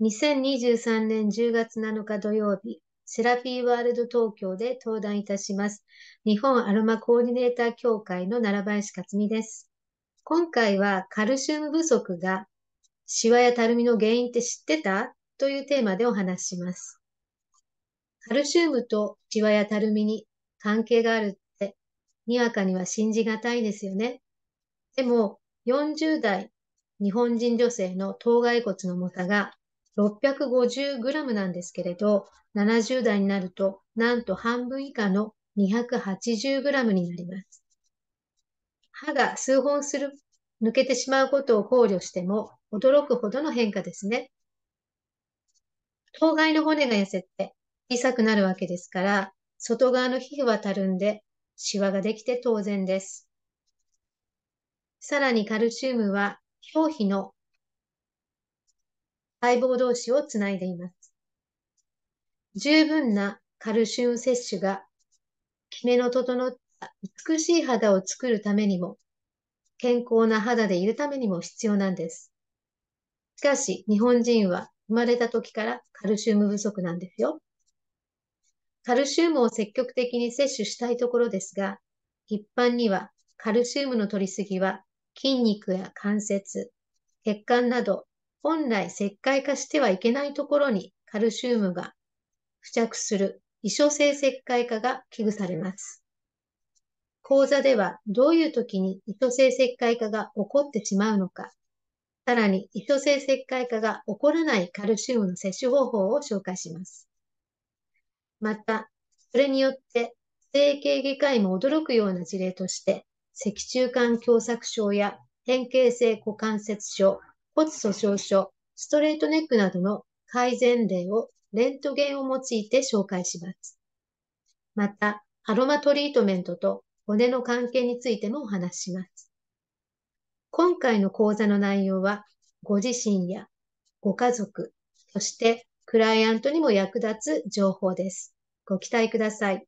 2023年10月7日土曜日、セラピーワールド東京で登壇いたします。日本アロマコーディネーター協会の奈良林克美です。今回はカルシウム不足がシワやたるみの原因って知ってたというテーマでお話します。カルシウムとシワやたるみに関係があるって、にわかには信じがたいですよね。でも、40代日本人女性の頭蓋骨の重さが 650g なんですけれど、70代になると、なんと半分以下の 280g になります。歯が数本する、抜けてしまうことを考慮しても、驚くほどの変化ですね。頭蓋の骨が痩せて小さくなるわけですから、外側の皮膚はたるんで、シワができて当然です。さらにカルシウムは表皮の細胞同士をつないでいます。十分なカルシウム摂取が、キメの整った美しい肌を作るためにも、健康な肌でいるためにも必要なんです。しかし、日本人は生まれた時からカルシウム不足なんですよ。カルシウムを積極的に摂取したいところですが、一般にはカルシウムの摂りすぎは筋肉や関節、血管など本来石灰化してはいけないところにカルシウムが付着する異所性石灰化が危惧されます。講座ではどういう時に異所性石灰化が起こってしまうのか、さらに異所性石灰化が起こらないカルシウムの摂取方法を紹介します。また、それによって整形外科医も驚くような事例として、脊柱管狭窄症や変形性股関節症、骨粗鬆症、ストレートネックなどの改善例をレントゲンを用いて紹介します。また、アロマトリートメントと骨の関係についてもお話しします。今回の講座の内容は、ご自身やご家族、そしてクライアントにも役立つ情報です。ご期待ください。